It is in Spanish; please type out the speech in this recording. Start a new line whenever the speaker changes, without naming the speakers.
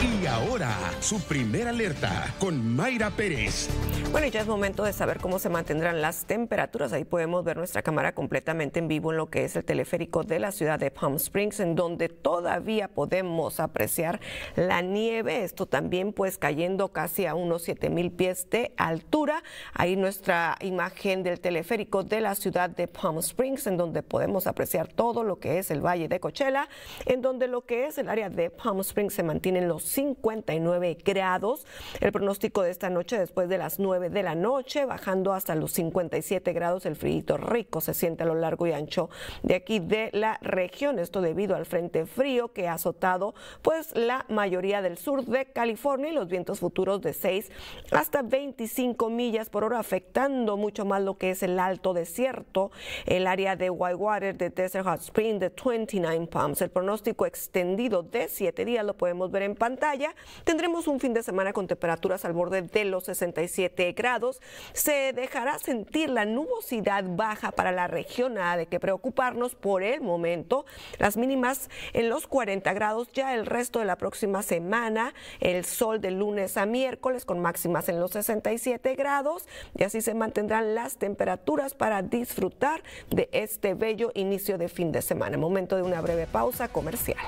Y ahora, su primera alerta con Mayra Pérez. Bueno, ya es momento de saber cómo se mantendrán las temperaturas. Ahí podemos ver nuestra cámara completamente en vivo en lo que es el teleférico de la ciudad de Palm Springs, en donde todavía podemos apreciar la nieve. Esto también pues cayendo casi a unos 7 mil pies de altura. Ahí nuestra imagen del teleférico de la ciudad de Palm Springs, en donde podemos apreciar todo lo que es el valle de Coachella, en donde lo que es el área de Palm Springs se mantienen los 59 grados. El pronóstico de esta noche después de las 9 de la noche, bajando hasta los 57 grados, el frío rico se siente a lo largo y ancho de aquí de la región. Esto debido al frente frío que ha azotado pues la mayoría del sur de California y los vientos futuros de 6 hasta 25 millas por hora, afectando mucho más lo que es el alto desierto, el área de Whitewater, de Desert Hot Spring, de 29 Palms. El pronóstico extendido de 7 días lo podemos ver en pantalla tendremos un fin de semana con temperaturas al borde de los 67 grados. Se dejará sentir la nubosidad baja para la región, nada de que preocuparnos por el momento. Las mínimas en los 40 grados ya el resto de la próxima semana, el sol de lunes a miércoles con máximas en los 67 grados y así se mantendrán las temperaturas para disfrutar de este bello inicio de fin de semana. Momento de una breve pausa comercial.